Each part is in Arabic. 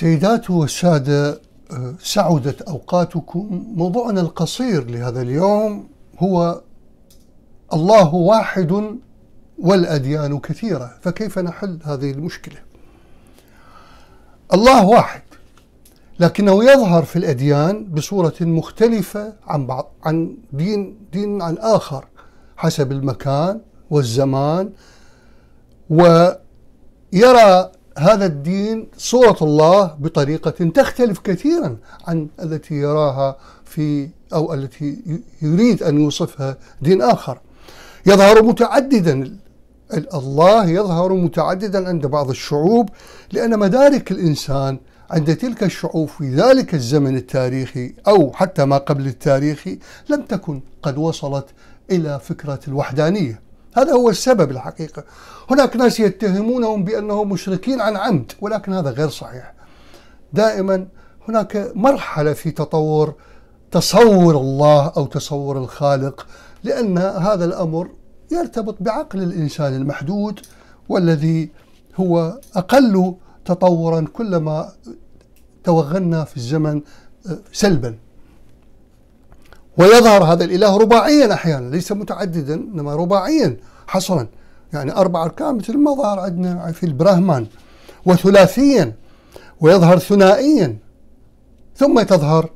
سيدات والسادة آه، سعدت أوقاتكم موضوعنا القصير لهذا اليوم هو الله واحد والأديان كثيرة فكيف نحل هذه المشكلة الله واحد لكنه يظهر في الأديان بصورة مختلفة عن بعض عن دين دين عن آخر حسب المكان والزمان ويرى هذا الدين صورة الله بطريقة تختلف كثيرا عن التي يراها في أو التي يريد أن يوصفها دين آخر يظهر متعددا الله يظهر متعددا عند بعض الشعوب لأن مدارك الإنسان عند تلك الشعوب في ذلك الزمن التاريخي أو حتى ما قبل التاريخي لم تكن قد وصلت إلى فكرة الوحدانية هذا هو السبب الحقيقة هناك ناس يتهمونهم بأنهم مشركين عن عمد ولكن هذا غير صحيح دائما هناك مرحلة في تطور تصور الله أو تصور الخالق لأن هذا الأمر يرتبط بعقل الإنسان المحدود والذي هو أقل تطورا كلما توغلنا في الزمن آه، سلبا ويظهر هذا الإله رباعيا أحيانا ليس متعددا إنما رباعيا حصرا يعني أربع أركان مثل ما ظهر عندنا يعني في البراهمان وثلاثيا ويظهر ثنائيا ثم تظهر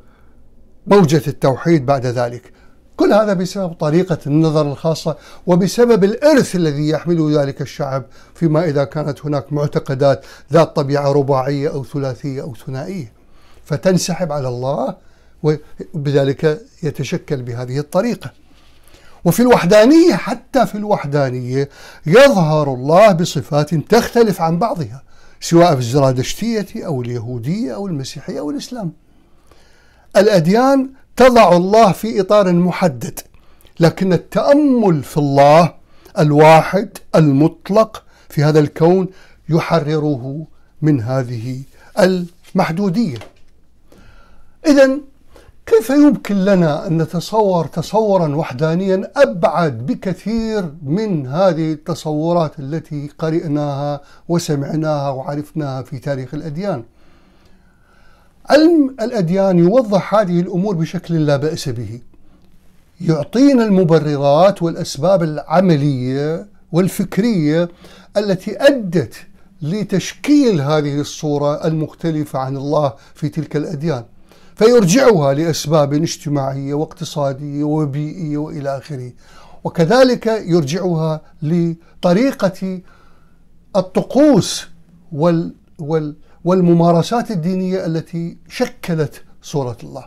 موجة التوحيد بعد ذلك كل هذا بسبب طريقة النظر الخاصة وبسبب الإرث الذي يحمله ذلك الشعب فيما إذا كانت هناك معتقدات ذات طبيعة رباعية أو ثلاثية أو ثنائية فتنسحب على الله وبذلك يتشكل بهذه الطريقة وفي الوحدانية حتى في الوحدانية يظهر الله بصفات تختلف عن بعضها سواء في الزرادشتية أو اليهودية أو المسيحية أو الإسلام الأديان تضع الله في إطار محدد لكن التأمل في الله الواحد المطلق في هذا الكون يحرره من هذه المحدودية إذا كيف يمكن لنا أن نتصور تصورا وحدانيا أبعد بكثير من هذه التصورات التي قرئناها وسمعناها وعرفناها في تاريخ الأديان علم الأديان يوضح هذه الأمور بشكل لا بأس به يعطينا المبررات والأسباب العملية والفكرية التي أدت لتشكيل هذه الصورة المختلفة عن الله في تلك الأديان فيرجعها لأسباب اجتماعية واقتصادية وبيئية وإلى آخره وكذلك يرجعها لطريقة الطقوس وال وال والممارسات الدينية التي شكلت صورة الله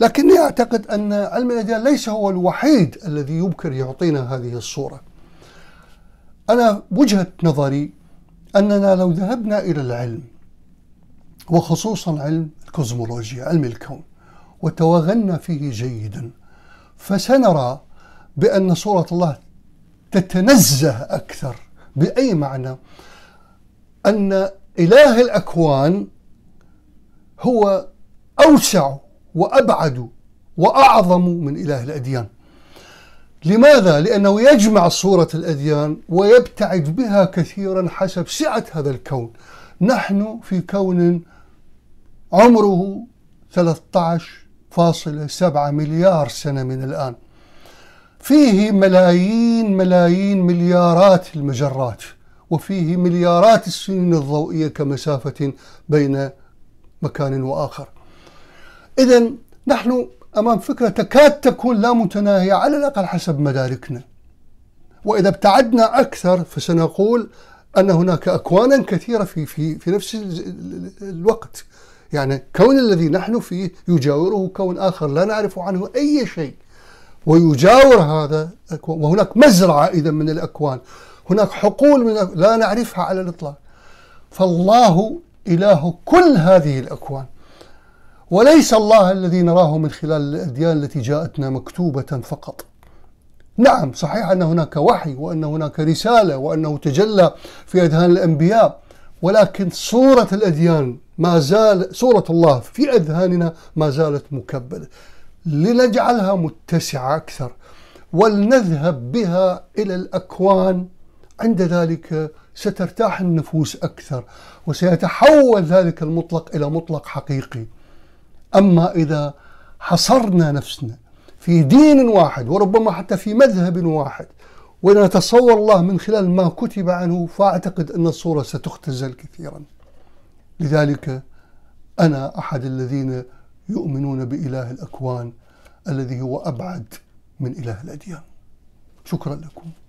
لكني أعتقد أن علم الأديان ليس هو الوحيد الذي يمكن يعطينا هذه الصورة أنا وجهة نظري أننا لو ذهبنا إلى العلم وخصوصا علم الكوزمولوجيا علم الكون وتوغلنا فيه جيدا فسنرى بأن صورة الله تتنزه أكثر بأي معنى أن إله الأكوان هو أوسع وأبعد وأعظم من إله الأديان لماذا؟ لأنه يجمع صورة الأديان ويبتعد بها كثيرا حسب سعة هذا الكون نحن في كون عمره 13.7 مليار سنة من الآن فيه ملايين ملايين مليارات المجرات وفيه مليارات السنين الضوئية كمسافة بين مكان وآخر إذا نحن أمام فكرة تكاد تكون لا متناهية على الأقل حسب مداركنا وإذا ابتعدنا أكثر فسنقول أن هناك أكوانا كثيرة في في في نفس الوقت يعني كون الذي نحن فيه يجاوره كون آخر لا نعرف عنه أي شيء ويجاور هذا وهناك مزرعة إذا من الأكوان هناك حقول من لا نعرفها على الإطلاق فالله إله كل هذه الأكوان وليس الله الذي نراه من خلال الأديان التي جاءتنا مكتوبة فقط نعم صحيح أن هناك وحي وأن هناك رسالة وأنه تجلى في أذهان الأنبياء ولكن صورة الأديان ما زال صورة الله في أذهاننا ما زالت مكبلة لنجعلها متسعة أكثر ولنذهب بها إلى الأكوان عند ذلك سترتاح النفوس أكثر وسيتحول ذلك المطلق إلى مطلق حقيقي أما إذا حصرنا نفسنا في دين واحد وربما حتى في مذهب واحد تصور الله من خلال ما كتب عنه فأعتقد أن الصورة ستختزل كثيرا لذلك أنا أحد الذين يؤمنون بإله الأكوان الذي هو أبعد من إله الأديان شكرا لكم